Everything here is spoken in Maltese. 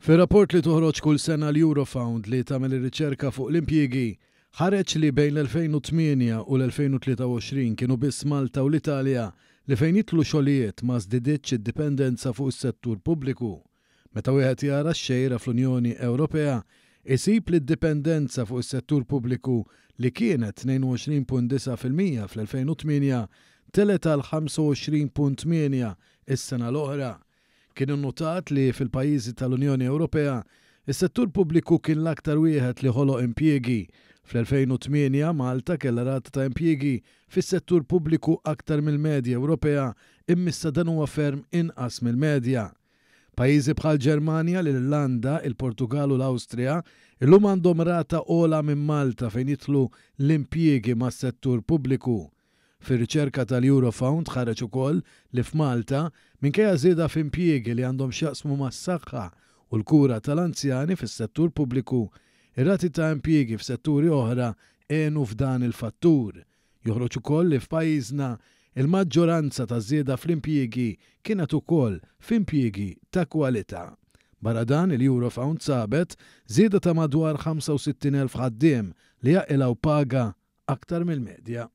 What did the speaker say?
Fi rapport li toħroġ kull sena l-Eurofound li tagħmel ir-riċerka fuq l-impjiegi ħareġ li bejn l-2008 u l-2023 kienu biss Malta u l-Italja li fejn jitlu xogħlijiet ma żdidietx id-dipendenza fuq is-settur pubbliku. Meta wieħed jara x-xejra fl-Unjoni Ewropea, isib li d-dipendenza fuq is-settur pubbliku li kienet 22.9% fil-2008 telet għal 25.8 is-sena l-oħra kien innutat li fil-pajjiżi tal-Unjoni Ewropea is-settur pubbliku kien l-aktar wieħed li ħoloq impjiegi. Fl-2008 Malta kellha rata ta' impjiegi fis-settur pubbliku aktar mill-medja Ewropea immissa dan huwa ferm inqas mill-medja. Pajjiżi bħal Ġermanja, l-Irlanda, il-Portugal u l-Awstrija illum għandhom rata ola minn Malta fejn jitlu l-impjiegi mas-settur pubbliku. Fir-riċerka tal-Eurofound ħareġ ukoll li f'Malta minkejja żieda f'impjiegi li għandhom x'jaqsmu mas-saħħa u l-kura tal-anzjani fis-settur pubbliku, ir-rati ta' impjiegi f'setturi oħra għenu f'dan il-fattur. Joħroġ ukoll li f'pajjiżna il-maġġoranza ta' żieda fl-impjiegi kienet ukoll f'impjiegi ta' kwalità. Barra dan il-Eurofound sabet zieda ta' madwar 65.000 ħaddiem li jaqilgħu paga aktar mill-medja.